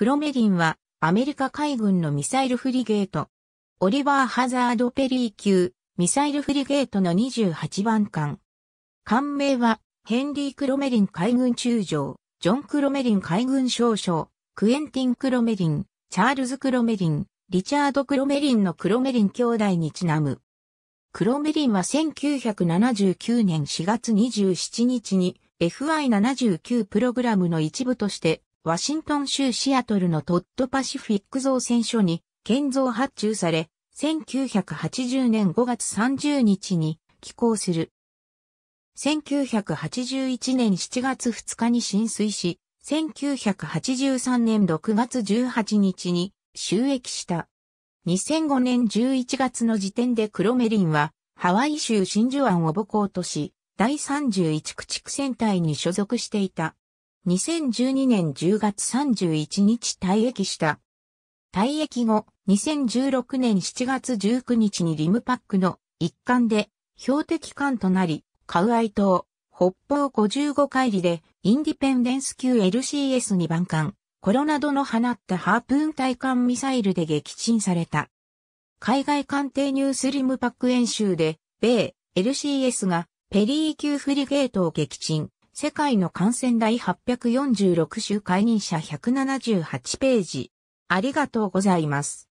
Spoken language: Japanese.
黒メディンはアメリカ海軍のミサイルフリゲート。オリバー・ハザード・ペリー級ミサイルフリゲートの28番艦。艦名はヘンリー・クロメリン海軍中将、ジョン・クロメリン海軍少将、クエンティン・クロメリン、チャールズ・クロメリン、リチャード・クロメリンのクロメリン兄弟にちなむ。クロメリンは1979年4月27日に FI79 プログラムの一部としてワシントン州シアトルのトッドパシフィック造船所に建造発注され、1980年5月30日に寄港する。1981年7月2日に浸水し、1983年6月18日に収益した。2005年11月の時点でクロメリンは、ハワイ州真珠湾を母港とし、第31駆逐船隊に所属していた。2012年10月31日退役した。退役後、2016年7月19日にリムパックの一環で標的艦となり、カウアイ島、北方55海里でインディペンデンス級 LCS に番艦、コロナドの放ったハープーン対艦ミサイルで撃沈された。海外艦艇ニュースリムパック演習で、米 LCS がペリー級フリゲートを撃沈。世界の感染第846週解任者178ページ。ありがとうございます。